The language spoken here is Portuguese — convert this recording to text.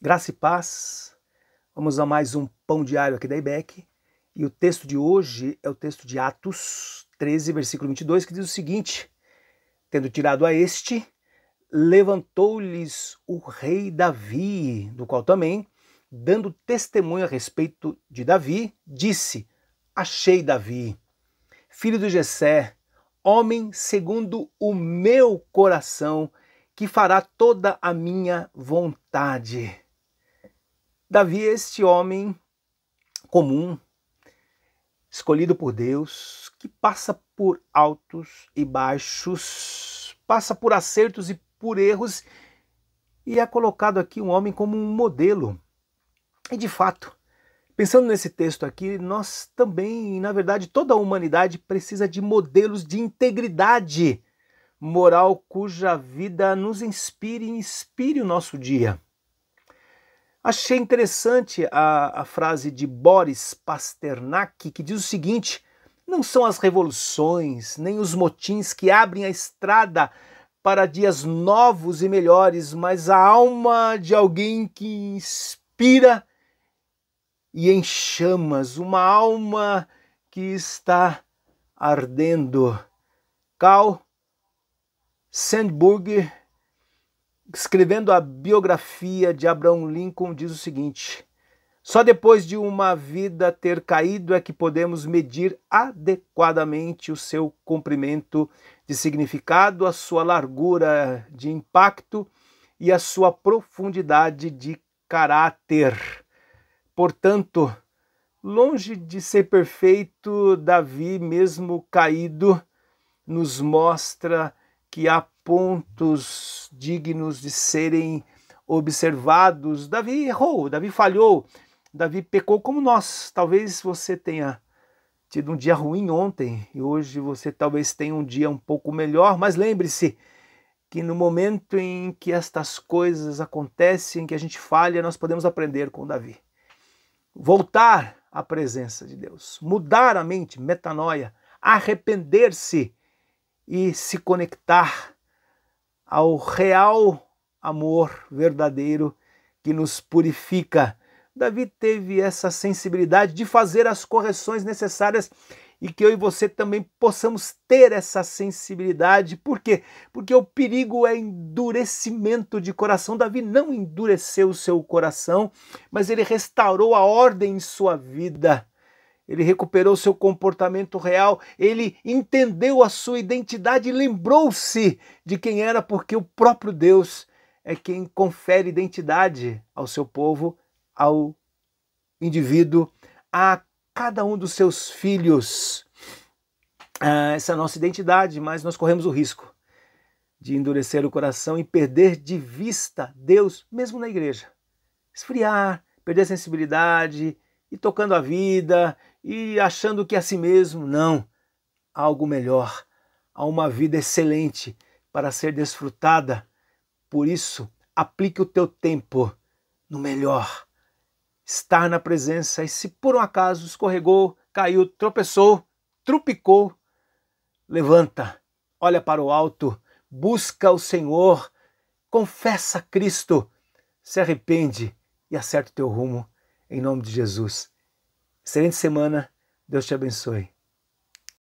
Graça e paz. Vamos a mais um pão diário aqui da IBEC. E o texto de hoje é o texto de Atos 13, versículo 22, que diz o seguinte: Tendo tirado a este, levantou-lhes o rei Davi, do qual também, dando testemunho a respeito de Davi, disse: Achei Davi, filho de Jessé, homem segundo o meu coração, que fará toda a minha vontade. Davi é este homem comum, escolhido por Deus, que passa por altos e baixos, passa por acertos e por erros, e é colocado aqui um homem como um modelo. E de fato, Pensando nesse texto aqui, nós também, na verdade, toda a humanidade precisa de modelos de integridade moral cuja vida nos inspire e inspire o nosso dia. Achei interessante a, a frase de Boris Pasternak, que diz o seguinte: não são as revoluções nem os motins que abrem a estrada para dias novos e melhores, mas a alma de alguém que inspira e em chamas, uma alma que está ardendo. Carl Sandburg escrevendo a biografia de Abraham Lincoln, diz o seguinte: só depois de uma vida ter caído é que podemos medir adequadamente o seu comprimento de significado, a sua largura de impacto e a sua profundidade de caráter. Portanto, longe de ser perfeito, Davi, mesmo caído, nos mostra que há pontos dignos de serem observados. Davi errou, Davi falhou, Davi pecou como nós. Talvez você tenha tido um dia ruim ontem e hoje você talvez tenha um dia um pouco melhor, mas lembre-se que no momento em que estas coisas acontecem, que a gente falha, nós podemos aprender com Davi. Voltar à presença de Deus, mudar a mente, metanoia, arrepender-se e se conectar ao real amor verdadeiro que nos purifica. Davi teve essa sensibilidade de fazer as correções necessárias e que eu e você também possamos ter essa sensibilidade. Por quê? Porque o perigo é endurecimento de coração. Davi não endureceu o seu coração, mas ele restaurou a ordem em sua vida ele recuperou seu comportamento real, ele entendeu a sua identidade e lembrou-se de quem era, porque o próprio Deus é quem confere identidade ao seu povo, ao indivíduo, a cada um dos seus filhos. Ah, essa é a nossa identidade, mas nós corremos o risco de endurecer o coração e perder de vista Deus, mesmo na igreja. Esfriar, perder a sensibilidade, e tocando a vida e achando que é assim mesmo. Não. Há algo melhor. Há uma vida excelente para ser desfrutada. Por isso, aplique o teu tempo no melhor. Estar na presença e se por um acaso escorregou, caiu, tropeçou, trupicou, levanta, olha para o alto, busca o Senhor, confessa Cristo, se arrepende e acerta o teu rumo em nome de Jesus. Excelente semana, Deus te abençoe.